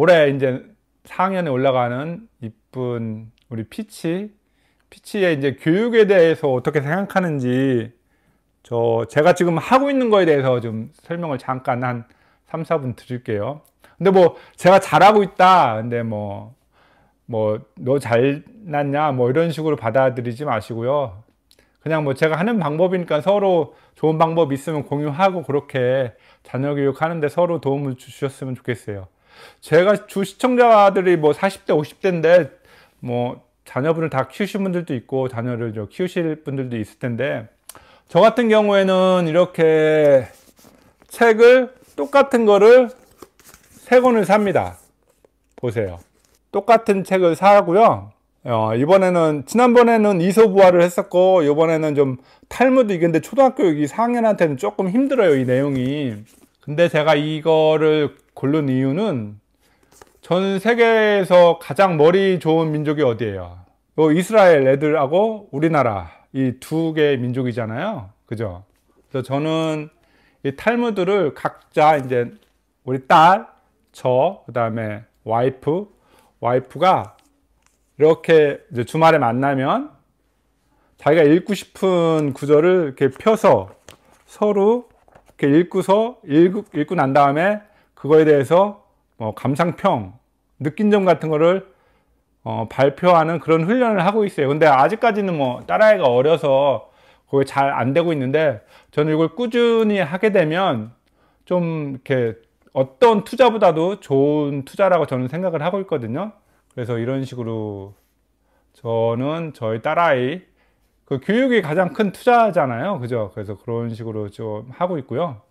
올해 이제 4학년에 올라가는 이쁜 우리 피치 피치의 이제 교육에 대해서 어떻게 생각하는지 저 제가 지금 하고 있는 거에 대해서 좀 설명을 잠깐 한 3, 4분 드릴게요. 근데 뭐 제가 잘하고 있다. 근데 뭐 뭐 너 잘났냐 뭐 이런 식으로 받아들이지 마시고요. 그냥 뭐 제가 하는 방법이니까 서로 좋은 방법 있으면 공유하고 그렇게 자녀 교육하는데 서로 도움을 주셨으면 좋겠어요. 제가 주 시청자들이 뭐 40대, 50대인데 뭐 자녀분을 다 키우신 분들도 있고 자녀를 키우실 분들도 있을 텐데 저 같은 경우에는 이렇게 책을 똑같은 거를 세 권을 삽니다. 보세요. 똑같은 책을 사고요. 어, 이번에는 지난번에는 이소부화를 했었고 이번에는 좀 탈무드 이근데 초등학교 여기 상학년한테는 조금 힘들어요 이 내용이 근데 제가 이거를 고른 이유는 전 세계에서 가장 머리 좋은 민족이 어디예요? 뭐 이스라엘 애들하고 우리나라 이 두 개의 민족이잖아요. 그죠? 그래서 저는 이 탈무드를 각자 이제 우리 딸, 저, 그 다음에 와이프, 와이프가 이렇게 주말에 만나면 자기가 읽고 싶은 구절을 이렇게 펴서 서로 이렇게 그 읽고서 읽, 읽고 난 다음에 그거에 대해서 뭐 감상평, 느낀 점 같은 거를 어, 발표하는 그런 훈련을 하고 있어요. 근데 아직까지는 뭐 딸아이가 어려서 그게 잘안 되고 있는데 저는 이걸 꾸준히 하게 되면 좀 이렇게 어떤 투자보다도 좋은 투자라고 저는 생각을 하고 있거든요. 그래서 이런 식으로 저는 저희 딸아이 그 교육이 가장 큰 투자잖아요. 그죠? 그래서 그런 식으로 좀 하고 있고요.